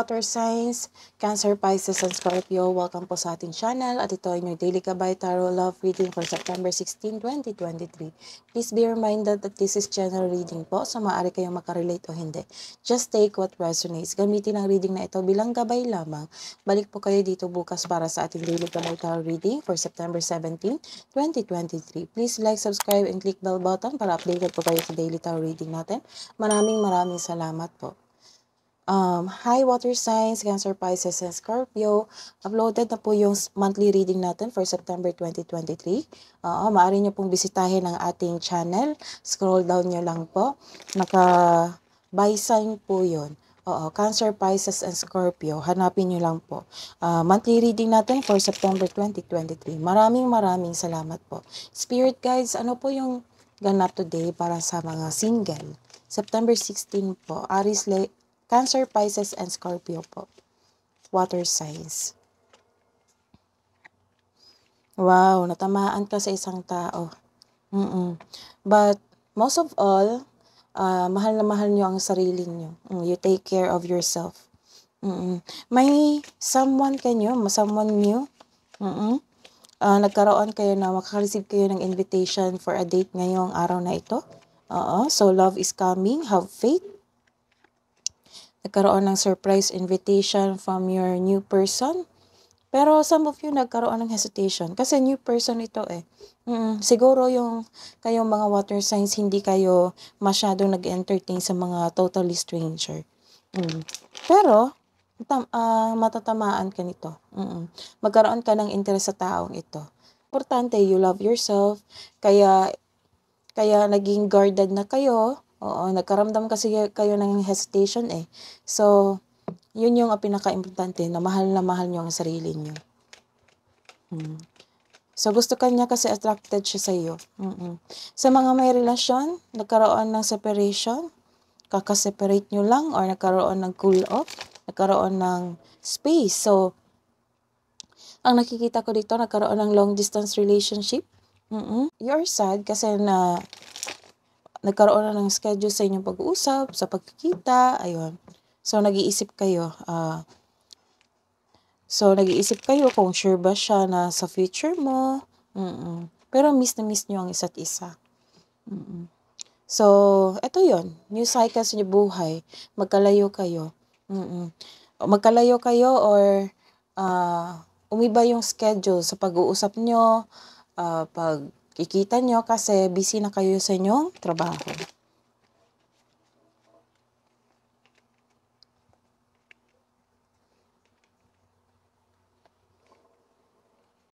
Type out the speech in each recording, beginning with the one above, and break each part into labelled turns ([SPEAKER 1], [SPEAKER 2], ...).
[SPEAKER 1] Water Signs, Cancer, Pisces, and Scorpio, welcome po sa ating channel at ito ay your daily kabay Tarot Love Reading for September 16, 2023. Please be reminded that this is general reading po so maaari kayong makarelate o hindi. Just take what resonates. Gamitin ang reading na ito bilang gabay lamang. Balik po kayo dito bukas para sa ating daily Gabay Tarot Reading for September 17, 2023. Please like, subscribe, and click bell button para updated po kayo sa daily Tarot Reading natin. Maraming maraming salamat po um, high water signs, Cancer, Pisces, and Scorpio. Uploaded na po yung monthly reading natin for September 2023. Uh, maaari nyo pong bisitahin ang ating channel. Scroll down nyo lang po. Naka-by sign po yun. Oo, Cancer, Pisces, and Scorpio. Hanapin nyo lang po. Uh, monthly reading natin for September 2023. Maraming maraming salamat po. Spirit guides, ano po yung ganap today para sa mga single? September 16 po, Aries, Le Cancer, Pisces, and Scorpio po. Water signs. Wow, natamaan ka sa isang tao. Mm-mm. But most of all, uh, mahal na mahal nyo ang sarili nyo. Mm, you take care of yourself. Mm-mm. May someone kanyo, someone new. Mm-mm. Uh, nagkaroon kayo na makaka-receive kayo ng invitation for a date ngayong araw na ito. Oo, so love is coming. Have faith nagkaroon ng surprise invitation from your new person. Pero some of you nagkaroon ng hesitation kasi new person ito eh. Mm, siguro yung kayong mga water signs hindi kayo masyado nag-entertain sa mga totally stranger. Mm. Pero tam, uh, matatamaan ka nito. Mm-mm. Magkaroon ka ng interes sa taong ito. Importante you love yourself kaya kaya naging guarded na kayo Oo, nagkaramdam kasi kayo ng hesitation eh. So, yun yung pinaka-importante na mahal na mahal nyo ang sarili nyo. Hmm. So, gusto ka niya kasi attracted siya sa iyo. Mm-mm. Sa mga may relasyon, nagkaroon ng separation, kakaseparate nyo lang or nagkaroon ng cool off, nagkaroon ng space. So, ang nakikita ko dito, nagkaroon ng long distance relationship. Mm-mm. You're sad kasi na nagkaroon na ng schedule sa inyong pag-uusap, sa pagkikita, ayun. So, nag-iisip kayo. Uh, so, nag-iisip kayo kung sure ba siya na sa future mo. Mm-mm. Pero miss na miss nyo ang isa't isa. Mm-mm. So, eto yon New cycle sa buhay. Magkalayo kayo. Mm-mm. Magkalayo kayo or uh, umiba yung schedule sa pag-uusap nyo, uh, ah, pag Kikita nyo kasi busy na kayo sa inyong trabaho.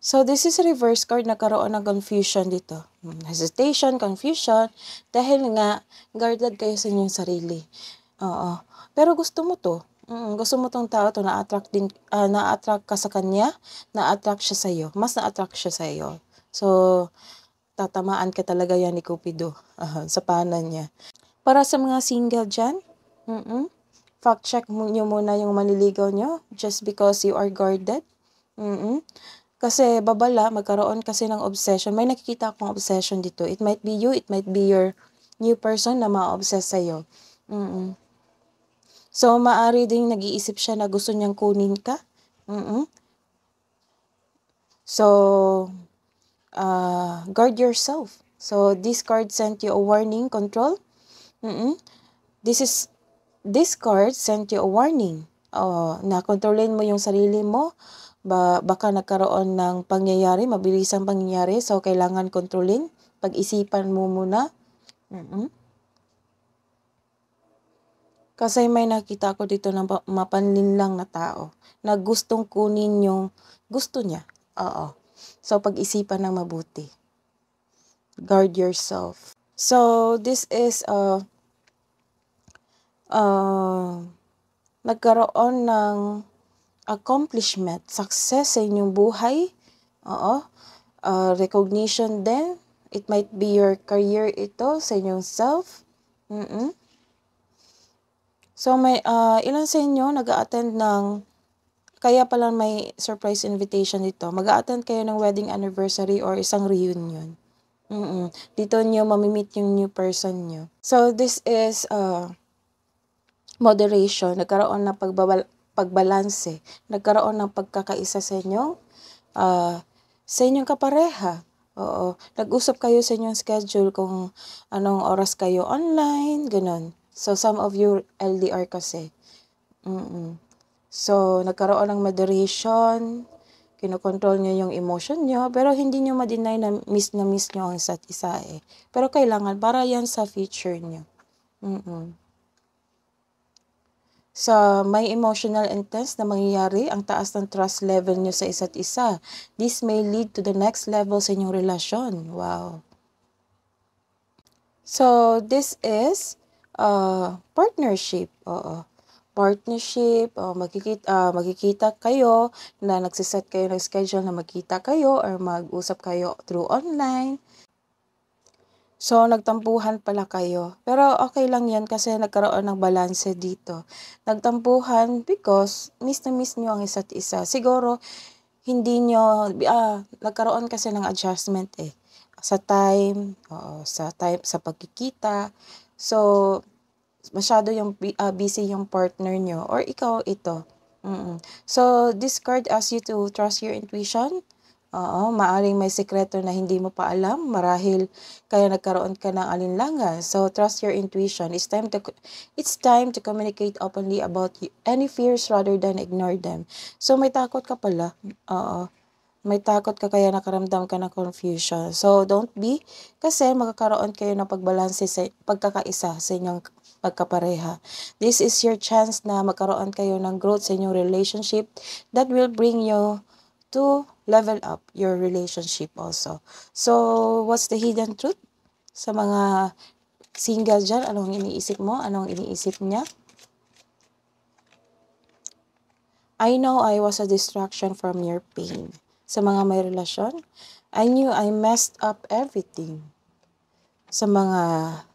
[SPEAKER 1] So, this is reverse card. Nagkaroon ng confusion dito. Hmm, hesitation, confusion. Dahil nga, guarded kayo sa inyong sarili. Oo. Pero gusto mo to. Mm, gusto mo tong tao to. Na-attract, din, uh, na-attract ka sa kanya. Na-attract siya sa iyo. Mas na-attract siya sa iyo. So, tatamaan ka talaga yan ni Cupido uh, sa panan niya. Para sa mga single dyan, mm-mm, fact check nyo muna yung manliligaw nyo just because you are guarded. Mm-mm. Kasi babala, magkaroon kasi ng obsession. May nakikita akong obsession dito. It might be you, it might be your new person na ma-obsess sa'yo. Mm-mm. So, maari din nag-iisip siya na gusto niyang kunin ka. Mm-mm. So, uh, guard yourself. So this card sent you a warning control. Mm -mm. This is this card sent you a warning. Oh, na kontrolin mo yung sarili mo. Ba, baka nagkaroon ng pangyayari, mabilisang pangyayari. So, kailangan kontrolin. Pag-isipan mo muna. Mm-mm. Kasi may nakita ko dito ng mapanlinlang na tao na gustong kunin yung gusto niya. Oo. -oh. So, pag-isipan ng mabuti. Guard yourself. So, this is a... Uh, uh, nagkaroon ng accomplishment, success sa inyong buhay. Oo. Uh, recognition din. It might be your career ito sa inyong self. Mm-mm. So, may uh, ilan sa inyo nag attend ng kaya pala may surprise invitation dito. Mag-a-attend kayo ng wedding anniversary or isang reunion. Mm-mm. Dito nyo mamimit yung new person nyo. So, this is uh, moderation. Nagkaroon ng pagbabal pagbalanse. Eh. Nagkaroon ng pagkakaisa sa inyong, uh, sa inyong kapareha. Oo. Nag-usap kayo sa inyong schedule kung anong oras kayo online, ganun. So, some of you LDR kasi. Mm-mm. So, nagkaroon ng moderation, kinokontrol nyo yung emotion nyo, pero hindi nyo ma-deny na miss na miss nyo ang isa't isa eh. Pero kailangan, para yan sa future nyo. Mm-mm. So, may emotional intense na mangyayari ang taas ng trust level nyo sa isa't isa. This may lead to the next level sa inyong relasyon. Wow. So, this is uh, partnership. Oo partnership, o magkikita, ah, magkikita kayo, na nagsiset kayo ng schedule na magkita kayo or mag-usap kayo through online. So, nagtampuhan pala kayo. Pero okay lang yan kasi nagkaroon ng balanse dito. Nagtampuhan because miss na miss nyo ang isa't isa. Siguro, hindi nyo, ah, nagkaroon kasi ng adjustment eh. Sa time, oo, sa time, sa pagkikita. So, masyado yung uh, busy yung partner nyo or ikaw ito. Mm-mm. So, this card asks you to trust your intuition. Oo, maaring may sekreto na hindi mo pa alam marahil kaya nagkaroon ka ng alinlangan. So, trust your intuition. It's time to it's time to communicate openly about any fears rather than ignore them. So, may takot ka pala. Oo may takot ka kaya nakaramdam ka ng confusion. So, don't be kasi magkakaroon kayo ng pagbalanse sa pagkakaisa sa inyong pagkapareha. This is your chance na magkaroon kayo ng growth sa inyong relationship that will bring you to level up your relationship also. So, what's the hidden truth? Sa mga single dyan, anong iniisip mo? Anong iniisip niya? I know I was a distraction from your pain. Sa mga may relasyon, I knew I messed up everything. Sa mga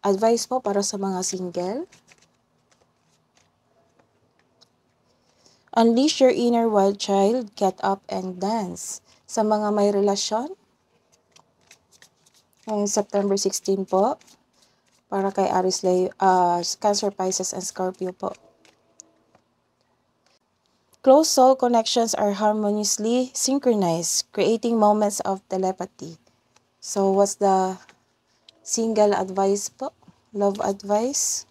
[SPEAKER 1] Advice mo para sa mga single? Unleash your inner wild child, get up and dance. Sa mga may relasyon, ngayong September 16 po, para kay Aris Leo, uh, Cancer, Pisces, and Scorpio po. Close soul connections are harmoniously synchronized, creating moments of telepathy. So what's the Single advice po. Love advice.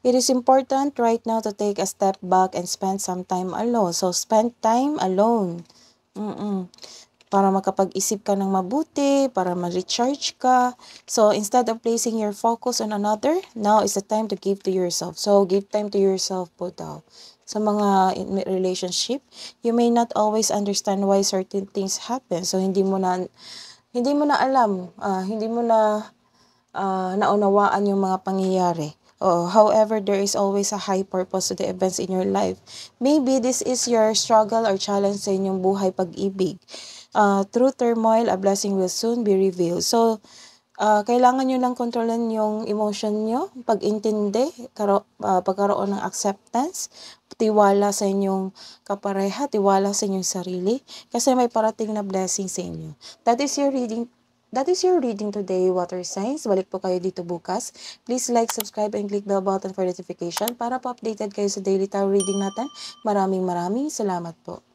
[SPEAKER 1] It is important right now to take a step back and spend some time alone. So, spend time alone. Mm-mm. Para makapag-isip ka ng mabuti, para ma-recharge ka. So, instead of placing your focus on another, now is the time to give to yourself. So, give time to yourself po daw. Sa mga relationship, you may not always understand why certain things happen. So, hindi mo na hindi mo na alam, ah, hindi mo na ah, naunawaan yung mga pangyayari. Oh, however, there is always a high purpose to the events in your life. Maybe this is your struggle or challenge sa inyong buhay pag-ibig. Uh, through turmoil, a blessing will soon be revealed. So, Ah, kailangan niyo lang kontrolin yung emotion niyo, pag-intindi, karo, ah, pagkaroon ng acceptance, tiwala sa inyong kapareha, tiwala sa inyong sarili, kasi may parating na blessing sa inyo. That is your reading That is your reading today, Water Signs. Balik po kayo dito bukas. Please like, subscribe, and click the button for notification para po updated kayo sa daily tarot reading natin. Maraming maraming salamat po.